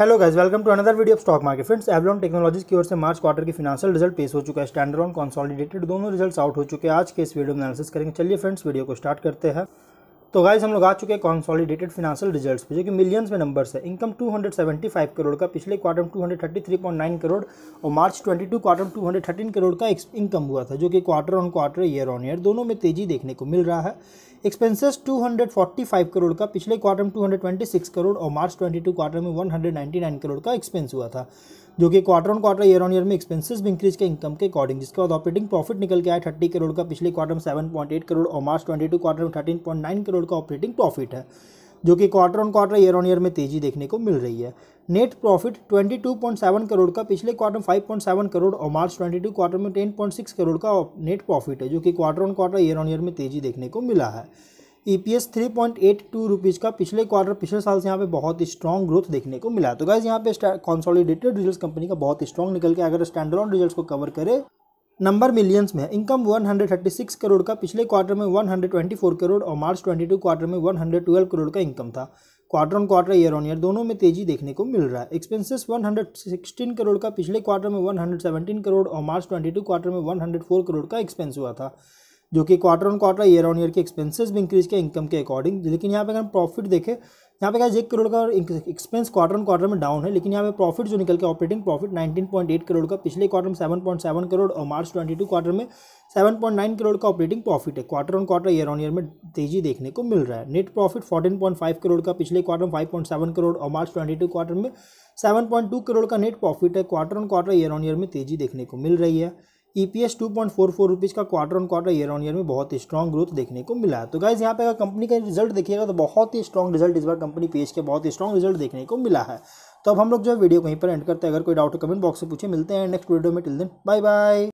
hello guys welcome to another video of stock market friends Avalon Technologies की ओर से March quarter की financial result पेश हो चुका है स्टैंडर्ड कॉन्सॉलिडेटेड दोनों रिजल्ट्स आउट हो चुके हैं आज के इस वीडियो में एनालिसिस करेंगे चलिए फ्रेंड्स वीडियो को स्टार्ट करते हैं तो गाइज हम लोग आ चुके हैं कॉन्सॉलिडेटेड फिनेंशियल रिजल्ट्स पे जो कि मिलियंस में नंबर्स है इनकम 275 करोड़ का पिछले क्वार्टर में 233.9 करोड़ और मार्च 22 क्वार्टर में 213 करोड़ का इनकम हुआ था जो कि quarter on quarter year on year दोनों में तेजी देखने को मिल रहा है एक्सपेंसेस 245 करोड़ का पिछले क्वार्टर में 226 करोड़ और मार्च 22 क्वार्टर में 199 करोड़ का एक्सपेंस हुआ था जो कि quarter on quarter year on year में एक्सपेंसिस भी इंक्रीज के इनकम के अकॉर्डिंग जिसके बाद ऑपरेटिंग प्रॉफिट निकल के आया थर्टी करोड़ का पिछले क्वार्टर में सेवन पॉइंट एट करोड़ और मार्च ट्वेंटी टू क्वार्टर में थर्टीन पॉइंट नाइन करोड़ का ऑपरेटिंग प्रॉफिट है जो कि quarter on quarter year on year में तेजी देखने को मिल रही है नेट प्रॉफिट 22.7 करोड़ का पिछले क्वार्टर में 5.7 करोड़ और मार्च 22 क्वार्टर में 10.6 करोड़ का नेट प्रॉफिट है जो कि quarter on quarter year on year में तेजी देखने को मिला है E P S three point eight two rupees का पिछले क्वार्टर पिछले साल से यहाँ पे बहुत ही स्ट्रॉन्ग ग्रोथ देखने को मिला तो गाइज यहाँ पे कॉन्सोलिडेटेड रिजल्ट कंपनी का बहुत स्ट्रॉन्ग निकल के अगर स्टैंडर्ड रिजल्ट को कवर करे नंबर मिलियंस में इनकम 136 करोड़ का पिछले क्वार्टर में 124 करोड़ और मार्च 22 क्वार्टर में 112 करोड़ का इनकम था quarter on quarter year on year दोनों में तेजी देखने को मिल रहा है एक्सपेंसेस 116 करोड़ का पिछले क्वार्टर में 117 करोड़ और मार्च 22 क्वार्टर में 104 करोड़ का एक्सपेंस हुआ था जो कि quarter on quarter year on year के एक्सपेंसेस भी इंक्रीज किया इनकम के अकॉर्डिंग लेकिन यहाँ पे अगर हम प्रॉफिट देखें यहाँ पे क्या एक करोड़ का एक्सपेंस क्वार्टर ऑन क्वार्टर में डाउन है लेकिन यहाँ पे प्रॉफिट जो निकल के ऑपरेटिंग प्रॉफिट 19.8 करोड़ का पिछले क्वार्टर में सेवन करोड़ और मार्च ट्वेंटी क्वार्टर में सेवन करोड़ का ऑपरेटिंग प्रॉफिट है quarter on quarter year on year में तेजी देखने को मिल रहा है नेट प्रॉफिट फोर्टीन करोड़ का पिछले क्वार्टर में फाइव करोड़ और मार्च ट्वेंटी क्वार्टर में सेवन करोड़ का नेट प्रॉफिट है quarter on quarter year on year में तेजी देखने को मिल रही है E P S two point four four rupees का quarter on quarter year on year में बहुत ही स्ट्रॉग ग्रोथ देखने को मिला है तो गाइज यहाँ पे अगर कंपनी का रिजल्ट देखिएगा तो बहुत ही स्ट्रॉन्ग रिजल्ट इस बार कंपनी पेज के बहुत ही स्ट्रॉन्ग रिजल्ट देखने को मिला है तो अब हम लोग जो है वीडियो कहीं पर एंड करते हैं अगर कोई डाउट कमेंट बॉक्स से पूछे मिलते हैं नेक्स्ट वीडियो में टिल दिन बाय बाय